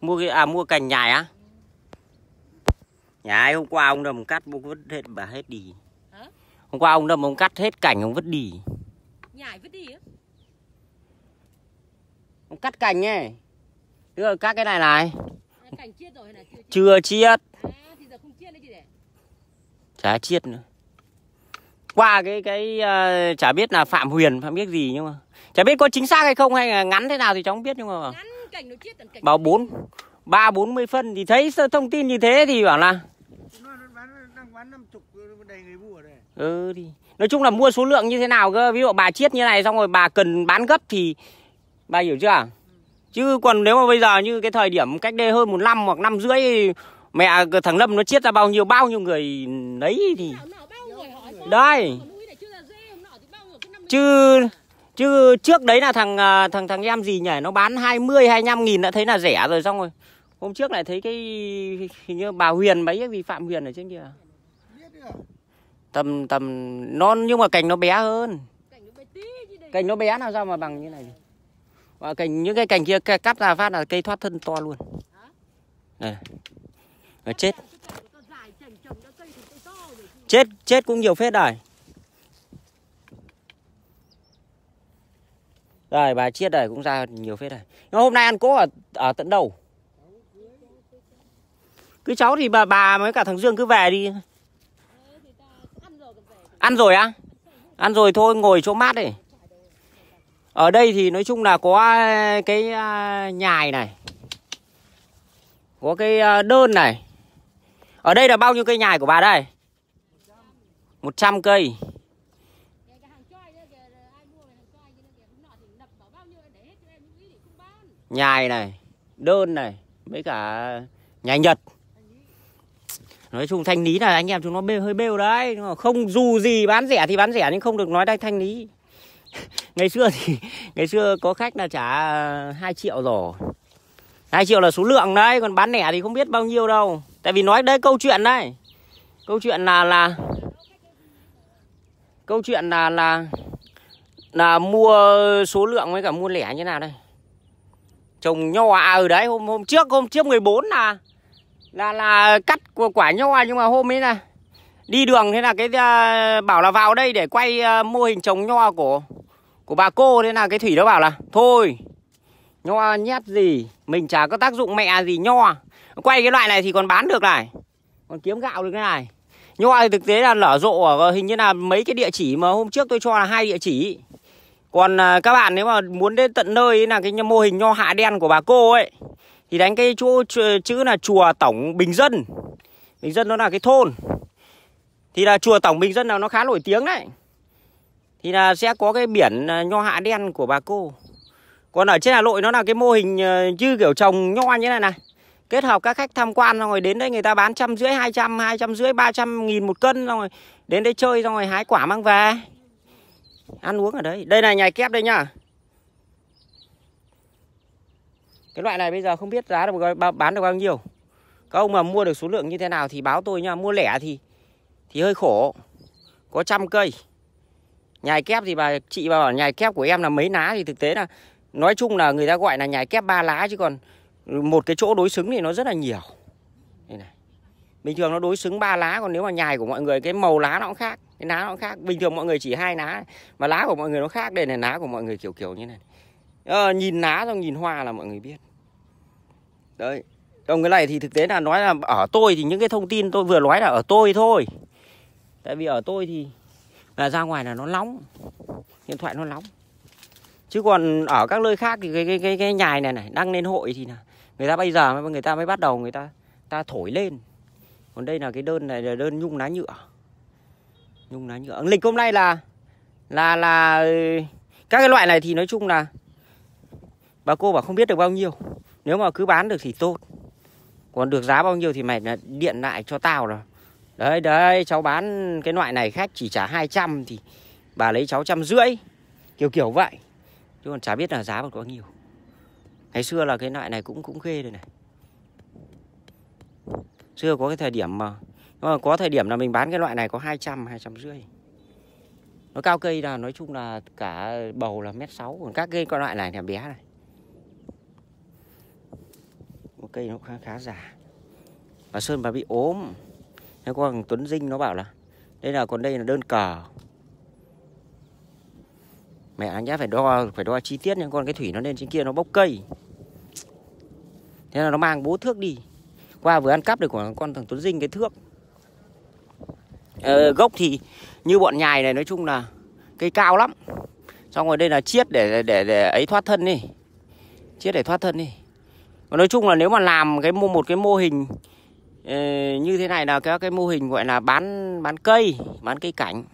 mua cái à mua cành nhài á nhài hôm qua ông đầm cắt ông vứt hết bà hết đi hôm qua ông đầm ông cắt hết cành ông vứt đi nhài vứt đi á ông cắt cành ấy tức là các cái này này cành chiết rồi này chưa chiết, chưa chiết. À, chả chiết nữa qua cái cái uh, chả biết là phạm huyền phạm biết gì nhưng mà chả biết có chính xác hay không hay là ngắn thế nào thì cháu không biết nhưng mà ngắn báo 4 3 40 phân thì thấy thông tin như thế thì bảo là Ừ thì nói chung là mua số lượng như thế nào cơ, ví dụ bà chiết như này xong rồi bà cần bán gấp thì bà hiểu chưa? Chứ còn nếu mà bây giờ như cái thời điểm cách đây hơn một năm hoặc năm rưỡi mẹ thằng Lâm nó chiết ra bao nhiêu bao nhiêu người lấy thì Đây. Chứ Chứ trước đấy là thằng à, thằng thằng em gì nhỉ Nó bán 20 25 nghìn đã thấy là rẻ rồi xong rồi Hôm trước lại thấy cái hình như bà Huyền mấy vì Phạm Huyền ở trên kia Tầm tầm non nhưng mà cành nó bé hơn Cành nó bé nào sao mà bằng như này và cành những cái cành kia cắt ra phát là cây thoát thân to luôn Đây Chết Chết chết cũng nhiều phết rồi Đây bà chiết đây cũng ra nhiều phết này. Nhưng hôm nay ăn cỗ ở, ở tận đầu. Cứ cháu thì bà bà với cả thằng Dương cứ về đi. Ăn rồi á? À? Ăn rồi thôi ngồi chỗ mát đi. Ở đây thì nói chung là có cái nhài này. Có cái đơn này. Ở đây là bao nhiêu cây nhài của bà đây? 100 cây. nhài này đơn này với cả nhài nhật nói chung thanh lý là anh em chúng nó bê, hơi bêu đấy không dù gì bán rẻ thì bán rẻ nhưng không được nói đây thanh lý ngày xưa thì ngày xưa có khách là trả 2 triệu rồi 2 triệu là số lượng đấy còn bán lẻ thì không biết bao nhiêu đâu tại vì nói đây câu chuyện đấy câu chuyện là là câu chuyện là là là mua số lượng với cả mua lẻ như nào đây trồng nho ở à, ừ đấy hôm hôm trước hôm trước 14 là là là cắt quả nho à, nhưng mà hôm ấy là đi đường thế là cái uh, bảo là vào đây để quay uh, mô hình trồng nho à của của bà cô thế là cái thủy đó bảo là thôi nho nhét gì mình chả có tác dụng mẹ gì nho quay cái loại này thì còn bán được này còn kiếm gạo được cái này nho thì thực tế là nở rộ ở hình như là mấy cái địa chỉ mà hôm trước tôi cho là hai địa chỉ còn à, các bạn nếu mà muốn đến tận nơi là cái mô hình nho hạ đen của bà cô ấy Thì đánh cái chỗ chữ là chùa Tổng Bình Dân Bình Dân nó là cái thôn Thì là chùa Tổng Bình Dân nào nó khá nổi tiếng đấy Thì là sẽ có cái biển à, nho hạ đen của bà cô Còn ở trên Hà Nội nó là cái mô hình à, như kiểu trồng nho như này này Kết hợp các khách tham quan xong rồi đến đây người ta bán trăm rưỡi, hai trăm, hai trăm rưỡi, ba trăm nghìn một cân xong rồi Đến đây chơi xong rồi hái quả mang về ăn uống ở đấy đây này nhài kép đây nhá cái loại này bây giờ không biết giá được bao, bán được bao nhiêu các ông mà mua được số lượng như thế nào thì báo tôi nhá mua lẻ thì thì hơi khổ có trăm cây nhài kép thì bà chị bà bảo nhài kép của em là mấy lá thì thực tế là nói chung là người ta gọi là nhài kép ba lá chứ còn một cái chỗ đối xứng thì nó rất là nhiều bình thường nó đối xứng ba lá còn nếu mà nhài của mọi người cái màu lá nó cũng khác cái lá nó cũng khác bình thường mọi người chỉ hai lá mà lá của mọi người nó khác đây này lá của mọi người kiểu kiểu như này à, nhìn lá xong nhìn hoa là mọi người biết đấy còn cái này thì thực tế là nói là ở tôi thì những cái thông tin tôi vừa nói là ở tôi thôi tại vì ở tôi thì là ra ngoài là nó nóng điện thoại nó nóng chứ còn ở các nơi khác thì cái cái cái, cái nhài này này đăng lên hội thì là người ta bây giờ người ta mới bắt đầu người ta ta thổi lên còn đây là cái đơn này là đơn nhung lá nhựa nhung lá nhựa lịch hôm nay là là là ừ, các cái loại này thì nói chung là bà cô bảo không biết được bao nhiêu nếu mà cứ bán được thì tốt còn được giá bao nhiêu thì mày điện lại cho tao rồi đấy đấy cháu bán cái loại này khách chỉ trả 200 thì bà lấy cháu trăm rưỡi kiểu kiểu vậy chứ còn chả biết là giá bao nhiêu ngày xưa là cái loại này cũng cũng ghê rồi này chưa có cái thời điểm mà ờ, có thời điểm là mình bán cái loại này có 200 200 rưỡi nó cao cây là nói chung là cả bầu là mét sáu còn các cây con loại này là bé này một cây nó khá khá già bà sơn bà bị ốm thế con tuấn dinh nó bảo là đây là còn đây là đơn cờ mẹ anh nhá phải đo phải đo chi tiết nhưng con cái thủy nó lên trên kia nó bốc cây thế là nó mang bố thước đi qua vừa ăn cắp được của con thằng Tuấn Dinh cái thước ờ, gốc thì như bọn nhài này nói chung là cây cao lắm xong rồi đây là chiết để để để ấy thoát thân đi chiết để thoát thân đi và nói chung là nếu mà làm cái một cái mô hình ờ, như thế này là cái cái mô hình gọi là bán bán cây bán cây cảnh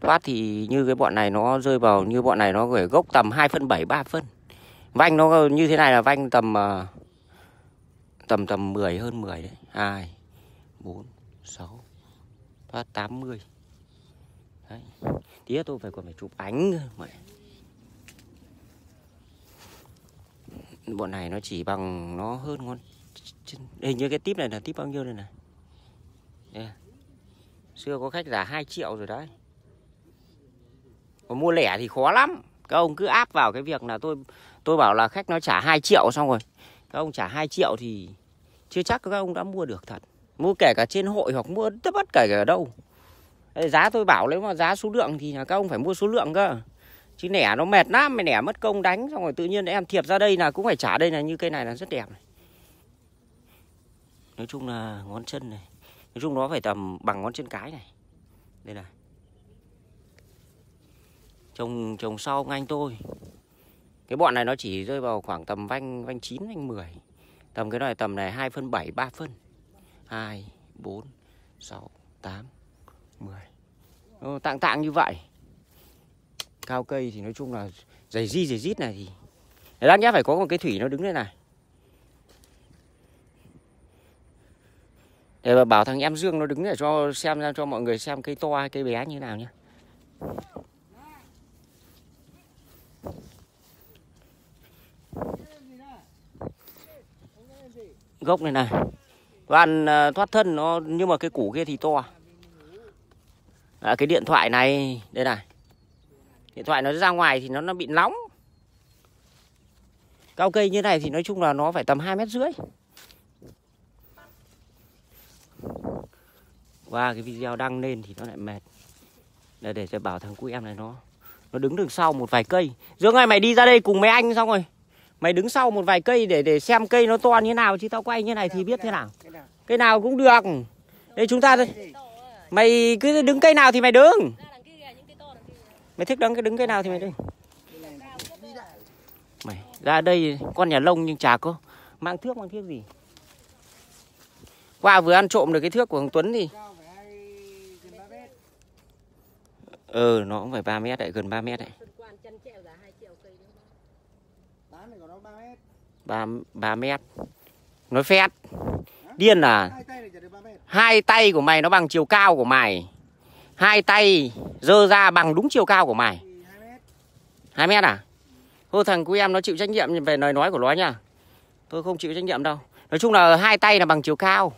thoát thì như cái bọn này nó rơi vào như bọn này nó gửi gốc tầm 2 phân 7 3 phân vanh nó như thế này là vanh tầm ờ, tầm tầm 10 hơn 10 đấy 2 4 6 thoát 80 đấy. tí tôi phải còn phải chụp ánh nữa mà bọn này nó chỉ bằng nó hơn con hình như cái tip này là tip bao nhiêu đây này yeah. À. xưa có khách giả 2 triệu rồi đấy còn mua lẻ thì khó lắm các ông cứ áp vào cái việc là tôi tôi bảo là khách nó trả 2 triệu xong rồi các ông trả 2 triệu thì chưa chắc các ông đã mua được thật mua kể cả trên hội hoặc mua tất bất kể cả ở đâu giá tôi bảo nếu mà giá số lượng thì là các ông phải mua số lượng cơ chứ nẻ nó mệt lắm mày nẻ mất công đánh xong rồi tự nhiên em thiệp ra đây là cũng phải trả đây là như cây này là rất đẹp này nói chung là ngón chân này nói chung nó phải tầm bằng ngón chân cái này đây này trồng trồng sau ngay tôi cái bọn này nó chỉ rơi vào khoảng tầm vanh vanh 9, vanh 10. Tầm cái này tầm này 2 phân 7, 3 phân. 2, 4, 6, 8, 10. Nó tạng tạng như vậy. Cao cây thì nói chung là dày di dày rít này thì Đấy, lát phải có một cái thủy nó đứng đây này. Để bảo thằng em Dương nó đứng để cho xem ra cho mọi người xem cây to hay cây bé như thế nào nhé. gốc này này van ờ, thoát thân nó nhưng mà cái củ kia thì to à? à, cái điện thoại này đây này điện thoại nó ra ngoài thì nó nó bị nóng cao cây như này thì nói chung là nó phải tầm hai mét rưỡi và cái video đăng lên thì nó lại mệt để để cho bảo thằng cu em này nó nó đứng đằng sau một vài cây dương ơi mày đi ra đây cùng mấy anh xong rồi mày đứng sau một vài cây để để xem cây nó to như nào chứ tao quay như này thì biết thế nào cây nào cũng được đây chúng ta đây mày cứ đứng cây nào thì mày đứng mày thích đứng cái đứng cây nào thì mày đứng mày ra đây con nhà lông nhưng chả có mang thước mang thước gì qua vừa ăn trộm được cái thước của thằng Tuấn thì ờ nó cũng phải 3 mét đấy gần 3 mét đấy này của nó 3 mét. 3, 3 mét. Nói phét. Điên à? Hai tay, Hai tay của mày nó bằng chiều cao của mày. Hai tay dơ ra bằng đúng chiều cao của mày. 2 mét. 2 mét à? Thôi thằng của em nó chịu trách nhiệm về lời nói của nó nha. Tôi không chịu trách nhiệm đâu. Nói chung là hai tay là bằng chiều cao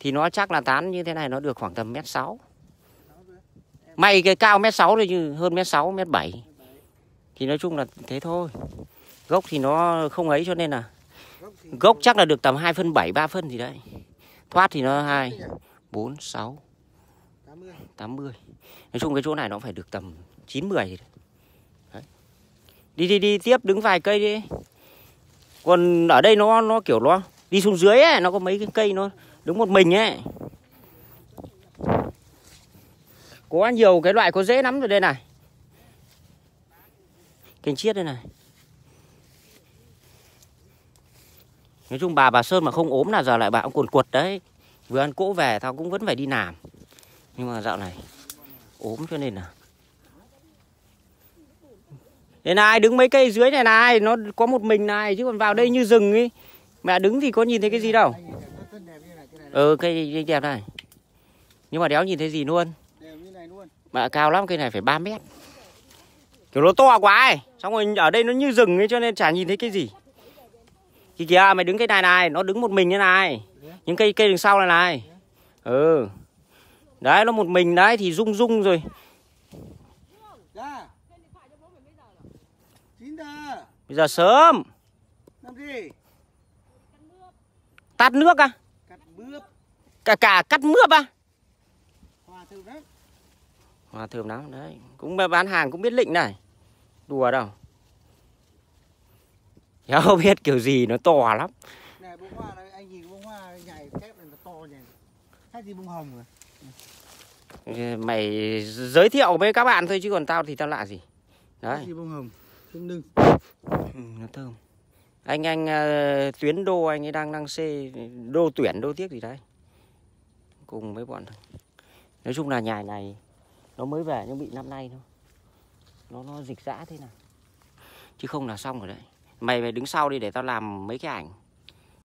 thì nó chắc là tán như thế này nó được khoảng tầm mét sáu Mày cái cao mét sáu rồi chứ hơn mét sáu mét bảy Thì nói chung là thế thôi Gốc thì nó không ấy cho nên là Gốc, chắc là được tầm 2 phân 7, 3 phân gì đấy Thoát thì nó 2, 4, 6 80 80 Nói chung cái chỗ này nó phải được tầm 9, 10 gì đấy. Đi đi đi tiếp đứng vài cây đi Còn ở đây nó nó kiểu nó Đi xuống dưới ấy, nó có mấy cái cây nó Đứng một mình ấy Có nhiều cái loại có dễ lắm rồi đây này Cành chiết đây này nói chung bà bà sơn mà không ốm là giờ lại bà cũng cuồn cuột đấy vừa ăn cỗ về tao cũng vẫn phải đi làm nhưng mà dạo này ốm cho nên là Thế này đứng mấy cây dưới này này Nó có một mình này chứ còn vào đây như rừng ấy Mẹ đứng thì có nhìn thấy cái gì đâu Ừ cây đẹp này Nhưng mà đéo nhìn thấy gì luôn Mẹ cao lắm cây này phải 3 mét Kiểu nó to quá ấy Xong rồi ở đây nó như rừng ấy cho nên chả nhìn thấy cái gì Kìa kìa mày đứng cái này này Nó đứng một mình thế này Những cây cây đằng sau này này Ừ Đấy nó một mình đấy thì rung rung rồi dạ. Bây giờ sớm Làm gì Tắt nước à Cắt mướp Cả cả cắt mướp à Hòa thơm đấy Hòa thơm lắm đấy Cũng bán hàng cũng biết lịnh này Đùa đâu cháu không biết kiểu gì nó to lắm này bông hoa này anh nhìn bông hoa nhảy kép này nó to nhỉ khác gì bông hồng rồi mày giới thiệu với các bạn thôi chứ còn tao thì tao lạ gì đấy bông hồng tương đương ừ, nó thơm anh anh uh, tuyến đô anh ấy đang đang xê đô tuyển đô tiếc gì đấy cùng với bọn thôi nói chung là nhà này nó mới về nhưng bị năm nay thôi nó nó dịch dã thế này chứ không là xong rồi đấy mày mày đứng sau đi để tao làm mấy cái ảnh